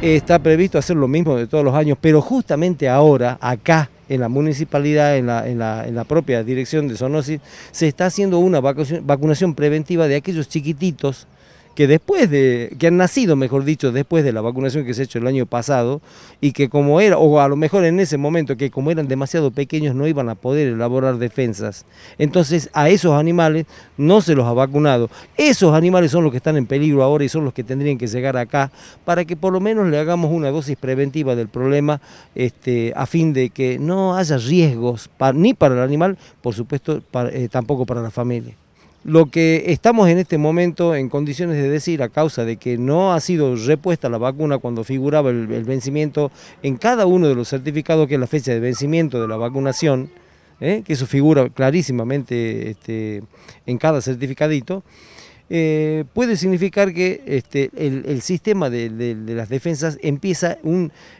Está previsto hacer lo mismo de todos los años, pero justamente ahora, acá, en la municipalidad, en la, en la, propia dirección de Zonosis, se está haciendo una vacunación preventiva de aquellos chiquititos que después de, que han nacido, mejor dicho, después de la vacunación que se ha hecho el año pasado, y que como era, o a lo mejor en ese momento, que como eran demasiado pequeños no iban a poder elaborar defensas. Entonces a esos animales no se los ha vacunado. Esos animales son los que están en peligro ahora y son los que tendrían que llegar acá para que por lo menos le hagamos una dosis preventiva del problema este, a fin de que no haya riesgos ni para el animal, por supuesto, eh, tampoco para la familia. Lo que estamos en este momento en condiciones de decir a causa de que no ha sido repuesta la vacuna cuando figuraba el, vencimiento en cada uno de los certificados que es la fecha de vencimiento de la vacunación, ¿eh? que eso figura clarísimamente este, en cada certificadito, eh, puede significar que este, el, sistema de, las defensas empieza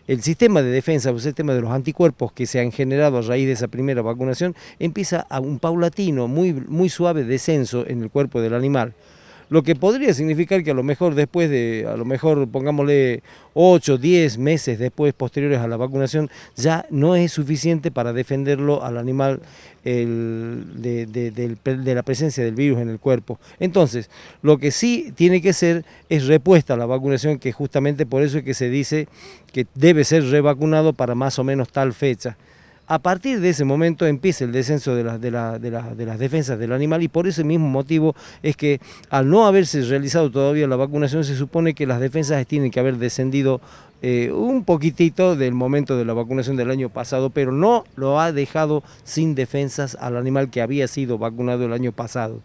el sistema de defensa, el sistema de los anticuerpos que se han generado a raíz de esa primera vacunación, empieza a un paulatino, muy, muy suave descenso en el cuerpo del animal lo que podría significar que a lo mejor después de, a lo mejor pongámosle 8, 10 meses después, posteriores a la vacunación, ya no es suficiente para defenderlo al animal de, la presencia del virus en el cuerpo. Entonces, lo que sí tiene que ser es repuesta la vacunación, que justamente por eso es que se dice que debe ser revacunado para más o menos tal fecha. A partir de ese momento empieza el descenso de, las defensas del animal y por ese mismo motivo es que al no haberse realizado todavía la vacunación se supone que las defensas tienen que haber descendido eh, un poquitito del momento de la vacunación del año pasado, pero no lo ha dejado sin defensas al animal que había sido vacunado el año pasado.